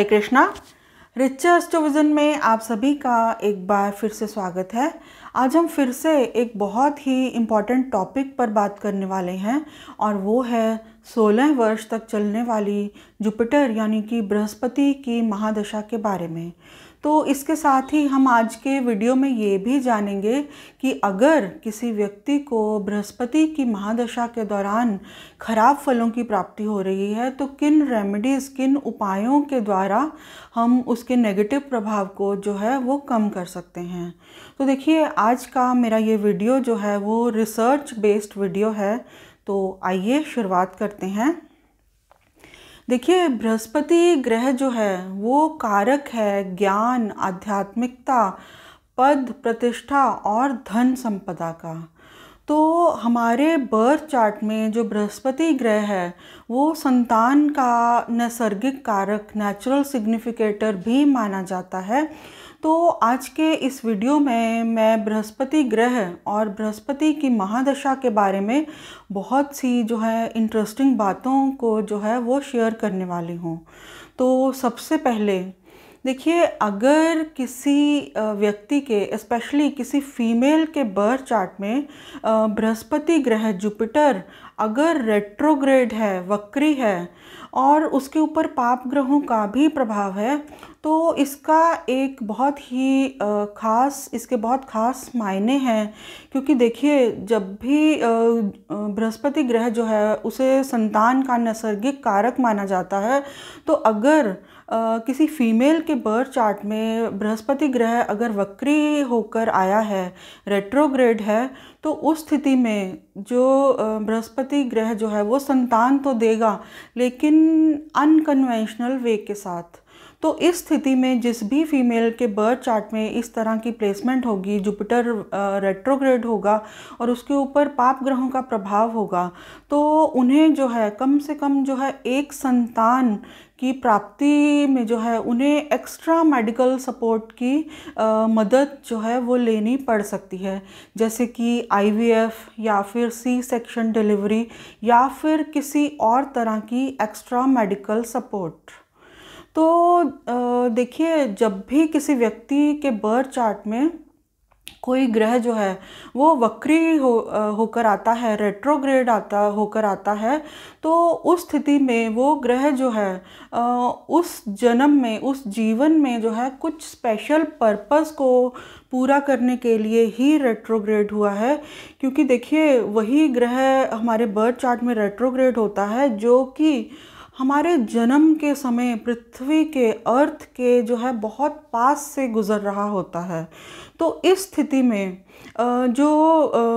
हरे Krishna रिचर्स television में आप सभी का एक बार फिर से स्वागत है आज हम फिर से एक बहुत ही इम्पॉर्टेंट टॉपिक पर बात करने वाले हैं और वो है 16 वर्ष तक चलने वाली जुपिटर यानी कि बृहस्पति की महादशा के बारे में तो इसके साथ ही हम आज के वीडियो में ये भी जानेंगे कि अगर किसी व्यक्ति को बृहस्पति की महादशा के दौरान खराब फलों की प्राप्ति हो रही है तो किन रेमेडीज़ किन उपायों के द्वारा हम उसके नेगेटिव प्रभाव को जो है वो कम कर सकते हैं तो देखिए आज का मेरा ये वीडियो जो है वो रिसर्च बेस्ड वीडियो है तो आइए शुरुआत करते हैं देखिए बृहस्पति ग्रह जो है वो कारक है ज्ञान आध्यात्मिकता पद प्रतिष्ठा और धन संपदा का तो हमारे बर्थ चार्ट में जो बृहस्पति ग्रह है वो संतान का नैसर्गिक कारक नेचुरल सिग्निफिकेटर भी माना जाता है तो आज के इस वीडियो में मैं बृहस्पति ग्रह और बृहस्पति की महादशा के बारे में बहुत सी जो है इंटरेस्टिंग बातों को जो है वो शेयर करने वाली हूँ तो सबसे पहले देखिए अगर किसी व्यक्ति के स्पेशली किसी फीमेल के बर्थ चार्ट में बृहस्पति ग्रह जुपिटर अगर रेट्रोग्रेड है वक्री है और उसके ऊपर पाप ग्रहों का भी प्रभाव है तो इसका एक बहुत ही ख़ास इसके बहुत ख़ास मायने हैं क्योंकि देखिए जब भी बृहस्पति ग्रह जो है उसे संतान का नैसर्गिक कारक माना जाता है तो अगर किसी फीमेल के बर्थ चार्ट में बृहस्पति ग्रह अगर वक्री होकर आया है रेट्रोग्रेड है तो उस स्थिति में जो बृहस्पति ग्रह जो है वो संतान तो देगा लेकिन अनकन्वेंशनल वे के साथ तो इस स्थिति में जिस भी फीमेल के बर्थ चार्ट में इस तरह की प्लेसमेंट होगी जुपिटर रेट्रोग्रेड होगा और उसके ऊपर पाप ग्रहों का प्रभाव होगा तो उन्हें जो है कम से कम जो है एक संतान की प्राप्ति में जो है उन्हें एक्स्ट्रा मेडिकल सपोर्ट की आ, मदद जो है वो लेनी पड़ सकती है जैसे कि आईवीएफ या फिर सी सेक्शन डिलीवरी या फिर किसी और तरह की एक्स्ट्रा मेडिकल सपोर्ट तो देखिए जब भी किसी व्यक्ति के बर्थ चार्ट में कोई ग्रह जो है वो वक्री हो होकर आता है रेट्रोग्रेड आता होकर आता है तो उस स्थिति में वो ग्रह जो है उस जन्म में उस जीवन में जो है कुछ स्पेशल पर्पस को पूरा करने के लिए ही रेट्रोग्रेड हुआ है क्योंकि देखिए वही ग्रह हमारे बर्थ चार्ट में रेट्रोग्रेड होता है जो कि हमारे जन्म के समय पृथ्वी के अर्थ के जो है बहुत पास से गुज़र रहा होता है तो इस स्थिति में जो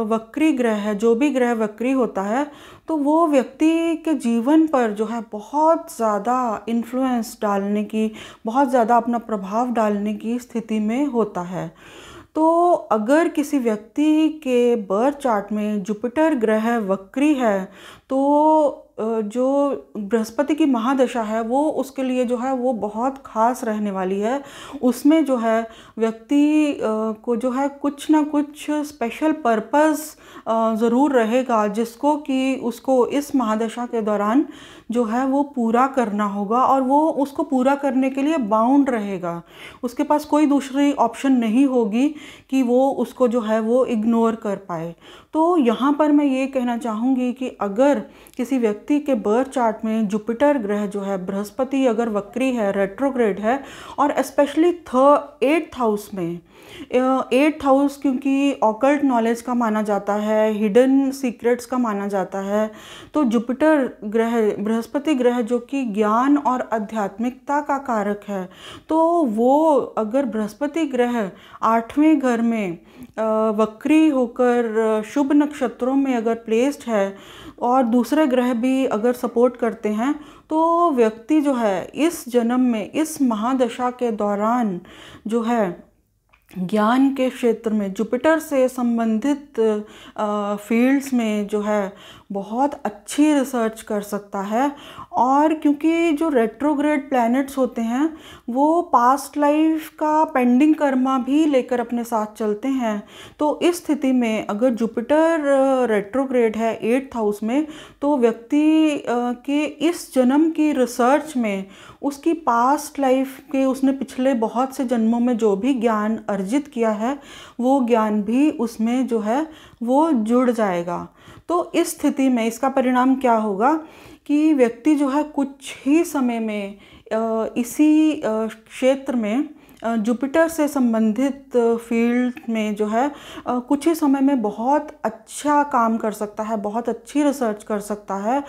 वक्री ग्रह है जो भी ग्रह वक्री होता है तो वो व्यक्ति के जीवन पर जो है बहुत ज़्यादा इन्फ्लुएंस डालने की बहुत ज़्यादा अपना प्रभाव डालने की स्थिति में होता है तो अगर किसी व्यक्ति के बर्थ चार्ट में जुपिटर ग्रह वक्री है तो जो बृहस्पति की महादशा है वो उसके लिए जो है वो बहुत ख़ास रहने वाली है उसमें जो है व्यक्ति को जो है कुछ ना कुछ स्पेशल पर्पस ज़रूर रहेगा जिसको कि उसको इस महादशा के दौरान जो है वो पूरा करना होगा और वो उसको पूरा करने के लिए बाउंड रहेगा उसके पास कोई दूसरी ऑप्शन नहीं होगी कि वो उसको जो है वो इग्नोर कर पाए तो यहाँ पर मैं ये कहना चाहूँगी कि अगर किसी व्यक्ति के बर्थ चार्ट में जुपिटर ग्रह जो है बृहस्पति अगर वक्री है रेट्रोग्रेड है और स्पेशली थ एट्थ हाउस में एट्थ हाउस क्योंकि ऑकल्ट नॉलेज का माना जाता है हिडन सीक्रेट्स का माना जाता है तो जुपिटर ग्रह बृहस्पति ग्रह जो कि ज्ञान और आध्यात्मिकता का कारक है तो वो अगर बृहस्पति ग्रह आठवें घर में वक्री होकर शुभ नक्षत्रों में अगर प्लेस्ड है और दूसरे ग्रह भी अगर सपोर्ट करते हैं तो व्यक्ति जो है इस जन्म में इस महादशा के दौरान जो है ज्ञान के क्षेत्र में जुपिटर से संबंधित फील्ड्स में जो है बहुत अच्छी रिसर्च कर सकता है और क्योंकि जो रेट्रोग्रेड प्लैनेट्स होते हैं वो पास्ट लाइफ का पेंडिंग कर्मा भी लेकर अपने साथ चलते हैं तो इस स्थिति में अगर जुपिटर रेट्रोग्रेड है एट्थ हाउस में तो व्यक्ति के इस जन्म की रिसर्च में उसकी पास्ट लाइफ के उसने पिछले बहुत से जन्मों में जो भी ज्ञान अर्जित किया है वो ज्ञान भी उसमें जो है वो जुड़ जाएगा तो इस स्थिति में इसका परिणाम क्या होगा कि व्यक्ति जो है कुछ ही समय में इसी क्षेत्र में जुपिटर से संबंधित फील्ड में जो है कुछ ही समय में बहुत अच्छा काम कर सकता है बहुत अच्छी रिसर्च कर सकता है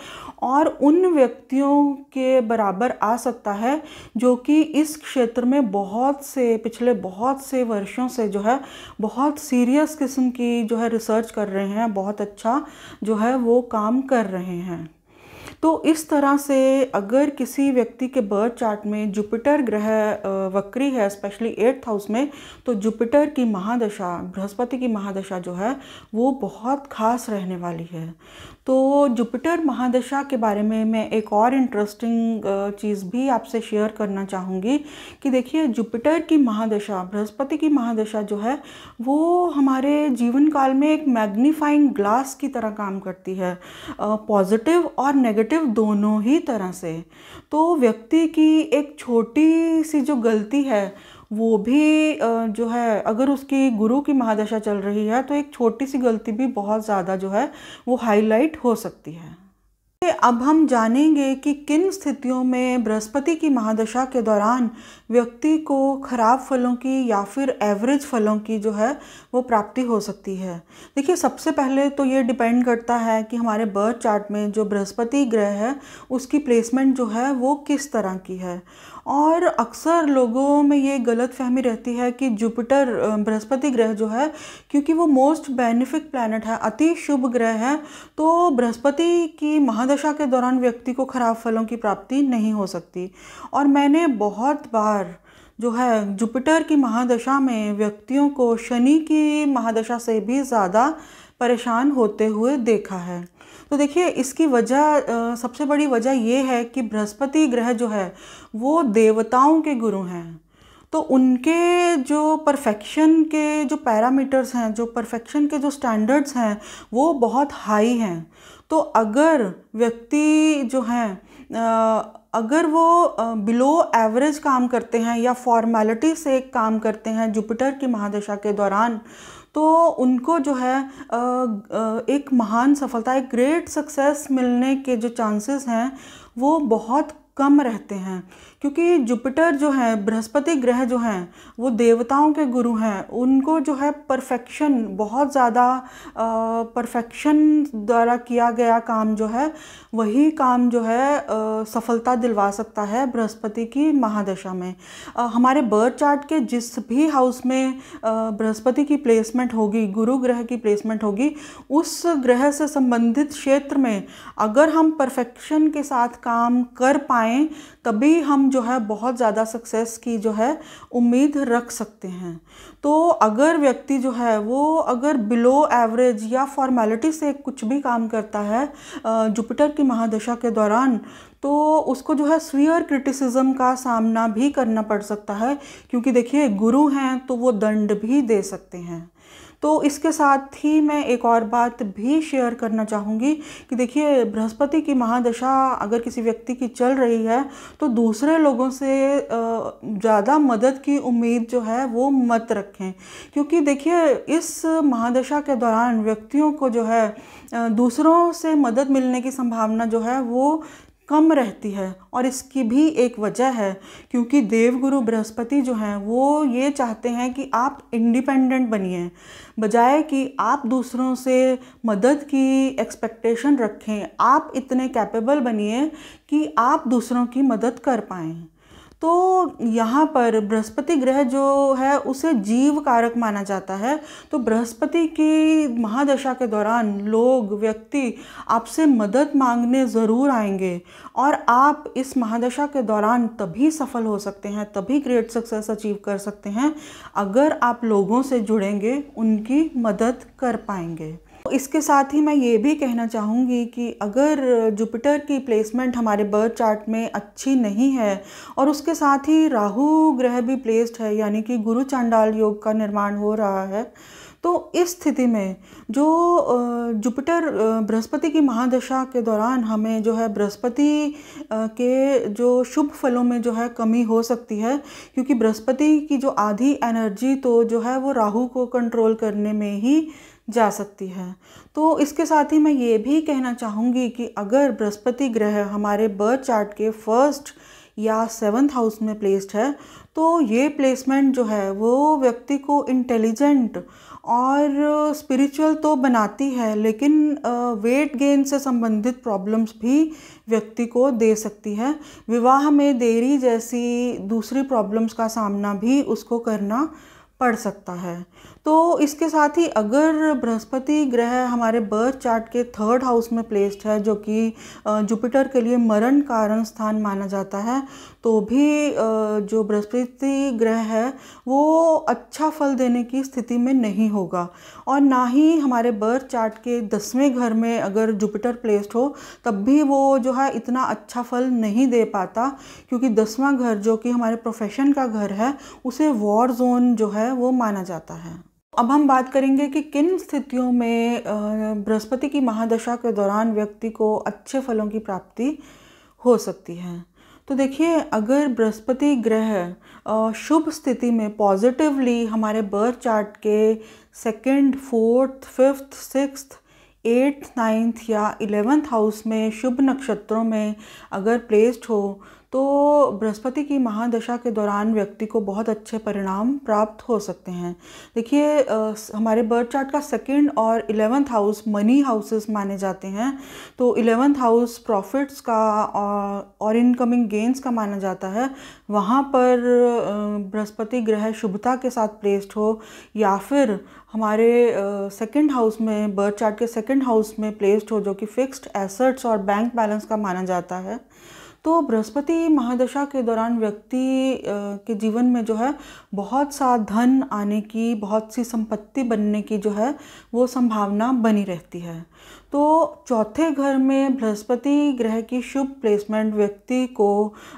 और उन व्यक्तियों के बराबर आ सकता है जो कि इस क्षेत्र में बहुत से पिछले बहुत से वर्षों से जो है बहुत सीरियस किस्म की जो है रिसर्च कर रहे हैं बहुत अच्छा जो है वो काम कर रहे हैं तो इस तरह से अगर किसी व्यक्ति के बर्थ चार्ट में जुपिटर ग्रह वक्री है स्पेशली एट्थ हाउस में तो जुपिटर की महादशा बृहस्पति की महादशा जो है वो बहुत ख़ास रहने वाली है तो जुपिटर महादशा के बारे में मैं एक और इंटरेस्टिंग चीज़ भी आपसे शेयर करना चाहूँगी कि देखिए जुपिटर की महादशा बृहस्पति की महादशा जो है वो हमारे जीवन काल में एक मैग्नीफाइंग ग्लास की तरह काम करती है पॉजिटिव और नेगेटिव नेगेटिव दोनों ही तरह से तो व्यक्ति की एक छोटी सी जो गलती है वो भी जो है अगर उसकी गुरु की महादशा चल रही है तो एक छोटी सी गलती भी बहुत ज़्यादा जो है वो हाईलाइट हो सकती है अब हम जानेंगे कि किन स्थितियों में बृहस्पति की महादशा के दौरान व्यक्ति को खराब फलों की या फिर एवरेज फलों की जो है वो प्राप्ति हो सकती है देखिए सबसे पहले तो ये डिपेंड करता है कि हमारे बर्थ चार्ट में जो बृहस्पति ग्रह है उसकी प्लेसमेंट जो है वो किस तरह की है और अक्सर लोगों में ये गलत फहमी रहती है कि जुपिटर बृहस्पति ग्रह जो है क्योंकि वो मोस्ट बेनिफिक प्लानट है अति शुभ ग्रह है तो बृहस्पति की महादशा दशा के दौरान व्यक्ति को खराब फलों की प्राप्ति नहीं हो सकती और मैंने बहुत बार जो है जुपिटर की महादशा में व्यक्तियों को शनि की महादशा से भी ज़्यादा परेशान होते हुए देखा है तो देखिए इसकी वजह सबसे बड़ी वजह ये है कि बृहस्पति ग्रह जो है वो देवताओं के गुरु हैं तो उनके जो परफेक्शन के जो पैरामीटर्स हैं जो परफेक्शन के जो स्टैंडर्ड्स हैं वो बहुत हाई हैं तो अगर व्यक्ति जो हैं अगर वो बिलो एवरेज काम करते हैं या फॉर्मेलिटी से काम करते हैं जुपिटर की महादशा के दौरान तो उनको जो है एक महान सफलता एक ग्रेट सक्सेस मिलने के जो चांसेस हैं वो बहुत कम रहते हैं क्योंकि जुपिटर जो है बृहस्पति ग्रह जो हैं वो देवताओं के गुरु हैं उनको जो है परफेक्शन बहुत ज़्यादा परफेक्शन द्वारा किया गया काम जो है वही काम जो है आ, सफलता दिलवा सकता है बृहस्पति की महादशा में आ, हमारे बर्थ चार्ट के जिस भी हाउस में बृहस्पति की प्लेसमेंट होगी गुरु ग्रह की प्लेसमेंट होगी उस ग्रह से संबंधित क्षेत्र में अगर हम परफेक्शन के साथ काम कर पाए आएँ तभी हम जो है बहुत ज़्यादा सक्सेस की जो है उम्मीद रख सकते हैं तो अगर व्यक्ति जो है वो अगर बिलो एवरेज या फॉर्मेलिटी से कुछ भी काम करता है जुपिटर की महादशा के दौरान तो उसको जो है स्वीयर क्रिटिसिज्म का सामना भी करना पड़ सकता है क्योंकि देखिए गुरु हैं तो वो दंड भी दे सकते हैं तो इसके साथ ही मैं एक और बात भी शेयर करना चाहूँगी कि देखिए बृहस्पति की महादशा अगर किसी व्यक्ति की चल रही है तो दूसरे लोगों से ज़्यादा मदद की उम्मीद जो है वो मत रखें क्योंकि देखिए इस महादशा के दौरान व्यक्तियों को जो है दूसरों से मदद मिलने की संभावना जो है वो कम रहती है और इसकी भी एक वजह है क्योंकि देवगुरु बृहस्पति जो हैं वो ये चाहते हैं कि आप इंडिपेंडेंट बनिए बजाय कि आप दूसरों से मदद की एक्सपेक्टेशन रखें आप इतने कैपेबल बनिए कि आप दूसरों की मदद कर पाएँ तो यहाँ पर बृहस्पति ग्रह जो है उसे जीव कारक माना जाता है तो बृहस्पति की महादशा के दौरान लोग व्यक्ति आपसे मदद मांगने ज़रूर आएंगे और आप इस महादशा के दौरान तभी सफल हो सकते हैं तभी ग्रेट सक्सेस अचीव कर सकते हैं अगर आप लोगों से जुड़ेंगे उनकी मदद कर पाएंगे इसके साथ ही मैं ये भी कहना चाहूँगी कि अगर जुपिटर की प्लेसमेंट हमारे बर्थ चार्ट में अच्छी नहीं है और उसके साथ ही राहु ग्रह भी प्लेस्ड है यानी कि गुरु चांडाल योग का निर्माण हो रहा है तो इस स्थिति में जो जुपिटर बृहस्पति की महादशा के दौरान हमें जो है बृहस्पति के जो शुभ फलों में जो है कमी हो सकती है क्योंकि बृहस्पति की जो आधी एनर्जी तो जो है वो राहु को कंट्रोल करने में ही जा सकती है तो इसके साथ ही मैं ये भी कहना चाहूँगी कि अगर बृहस्पति ग्रह हमारे बर्थ चार्ट के फर्स्ट या सेवन्थ हाउस में प्लेस्ड है तो ये प्लेसमेंट जो है वो व्यक्ति को इंटेलिजेंट और स्पिरिचुअल तो बनाती है लेकिन वेट गेन से संबंधित प्रॉब्लम्स भी व्यक्ति को दे सकती है विवाह में देरी जैसी दूसरी प्रॉब्लम्स का सामना भी उसको करना पड़ सकता है तो इसके साथ ही अगर बृहस्पति ग्रह हमारे बर्थ चार्ट के थर्ड हाउस में प्लेस्ड है जो कि जुपिटर के लिए मरण कारण स्थान माना जाता है तो भी जो बृहस्पति ग्रह है वो अच्छा फल देने की स्थिति में नहीं होगा और ना ही हमारे बर्थ चार्ट के दसवें घर में अगर जुपिटर प्लेस्ड हो तब भी वो जो है इतना अच्छा फल नहीं दे पाता क्योंकि दसवां घर जो कि हमारे प्रोफेशन का घर है उसे वॉर जोन जो है है वो माना जाता है अब हम बात करेंगे कि किन स्थितियों में बृहस्पति की महादशा के दौरान व्यक्ति को अच्छे फलों की प्राप्ति हो सकती है तो देखिए अगर बृहस्पति ग्रह शुभ स्थिति में पॉजिटिवली हमारे बर्थ चार्ट के second, fourth fifth six eighth ninth या इलेवेंथ हाउस में शुभ नक्षत्रों में अगर प्लेस्ड हो तो बृहस्पति की महादशा के दौरान व्यक्ति को बहुत अच्छे परिणाम प्राप्त हो सकते हैं देखिए हमारे बर्थ चार्ट का सेकंड और इलेवंथ हाउस मनी हाउसेस माने जाते हैं तो इलेवंथ हाउस प्रॉफिट्स का और इनकमिंग गेंस का माना जाता है वहाँ पर बृहस्पति ग्रह शुभता के साथ प्लेस्ड हो या फिर हमारे सेकंड हाउस में बर्थ चार्ट के सेकंड हाउस में प्लेस्ड हो जो कि फिक्स्ड एसेट्स और बैंक बैलेंस का माना जाता है तो बृहस्पति महादशा के दौरान व्यक्ति के जीवन में जो है बहुत सा धन आने की बहुत सी संपत्ति बनने की जो है वो संभावना बनी रहती है तो चौथे घर में बृहस्पति ग्रह की शुभ प्लेसमेंट व्यक्ति को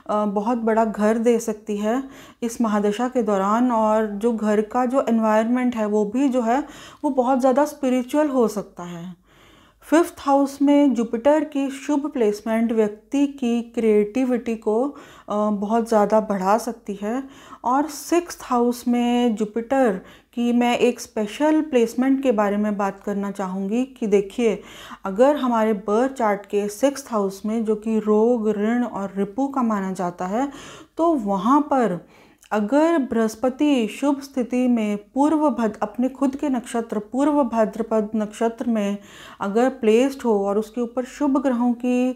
बहुत बड़ा घर दे सकती है इस महादशा के दौरान और जो घर का जो एनवायरनमेंट है वो भी जो है वो बहुत ज़्यादा स्पिरिचुअल हो सकता है फिफ्थ हाउस में जुपिटर की शुभ प्लेसमेंट व्यक्ति की क्रिएटिविटी को बहुत ज़्यादा बढ़ा सकती है और सिक्स हाउस में जुपिटर कि मैं एक स्पेशल प्लेसमेंट के बारे में बात करना चाहूँगी कि देखिए अगर हमारे बर्थ चार्ट के सिक्स हाउस में जो कि रोग ऋण और रिपू का माना जाता है तो वहाँ पर अगर बृहस्पति शुभ स्थिति में पूर्व भद्र अपने खुद के नक्षत्र पूर्व भद्रपद नक्षत्र में अगर प्लेस्ड हो और उसके ऊपर शुभ ग्रहों की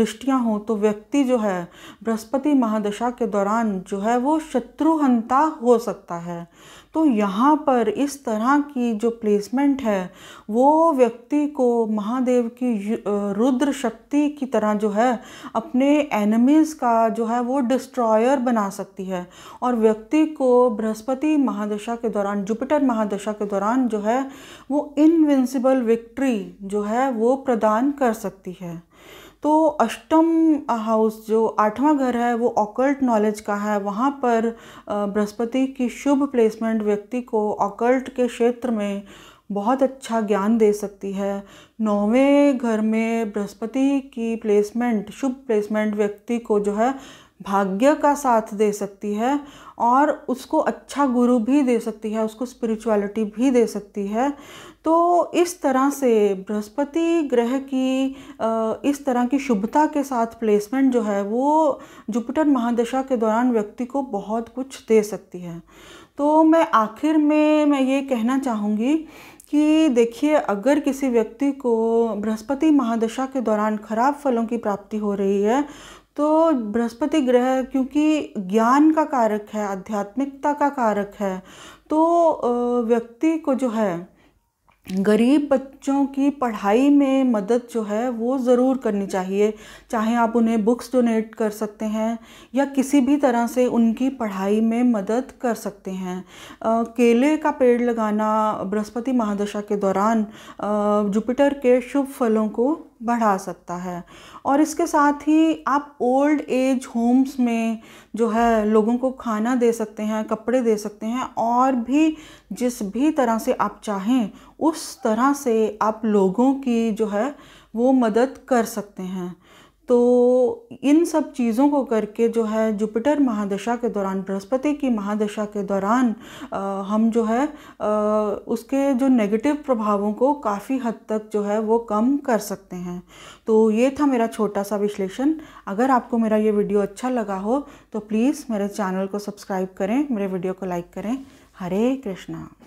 दृष्टियां हो तो व्यक्ति जो है बृहस्पति महादशा के दौरान जो है वो शत्रुहंता हो सकता है तो यहाँ पर इस तरह की जो प्लेसमेंट है वो व्यक्ति को महादेव की रुद्र शक्ति की तरह जो है अपने एनिमीज़ का जो है वो डिस्ट्रॉयर बना सकती है और व्यक्ति को बृहस्पति महादशा के दौरान जुपिटर महादशा के दौरान जो है वो इनविंसिबल विक्ट्री जो है वो प्रदान कर सकती है तो अष्टम हाउस जो आठवां घर है वो ऑकल्ट नॉलेज का है वहाँ पर बृहस्पति की शुभ प्लेसमेंट व्यक्ति को ऑकल्ट के क्षेत्र में बहुत अच्छा ज्ञान दे सकती है नौवें घर में बृहस्पति की प्लेसमेंट शुभ प्लेसमेंट व्यक्ति को जो है भाग्य का साथ दे सकती है और उसको अच्छा गुरु भी दे सकती है उसको स्पिरिचुअलिटी भी दे सकती है तो इस तरह से बृहस्पति ग्रह की इस तरह की शुभता के साथ प्लेसमेंट जो है वो जुपिटर महादशा के दौरान व्यक्ति को बहुत कुछ दे सकती है तो मैं आखिर में मैं ये कहना चाहूँगी कि देखिए अगर किसी व्यक्ति को बृहस्पति महादशा के दौरान खराब फलों की प्राप्ति हो रही है तो बृहस्पति ग्रह क्योंकि ज्ञान का कारक है आध्यात्मिकता का कारक है तो व्यक्ति को जो है गरीब बच्चों की पढ़ाई में मदद जो है वो ज़रूर करनी चाहिए चाहे आप उन्हें बुक्स डोनेट कर सकते हैं या किसी भी तरह से उनकी पढ़ाई में मदद कर सकते हैं आ, केले का पेड़ लगाना बृहस्पति महादशा के दौरान जुपिटर के शुभ फलों को बढ़ा सकता है और इसके साथ ही आप ओल्ड एज होम्स में जो है लोगों को खाना दे सकते हैं कपड़े दे सकते हैं और भी जिस भी तरह से आप चाहें उस तरह से आप लोगों की जो है वो मदद कर सकते हैं तो इन सब चीज़ों को करके जो है जुपिटर महादशा के दौरान बृहस्पति की महादशा के दौरान आ, हम जो है आ, उसके जो नेगेटिव प्रभावों को काफ़ी हद तक जो है वो कम कर सकते हैं तो ये था मेरा छोटा सा विश्लेषण अगर आपको मेरा ये वीडियो अच्छा लगा हो तो प्लीज़ मेरे चैनल को सब्सक्राइब करें मेरे वीडियो को लाइक करें हरे कृष्णा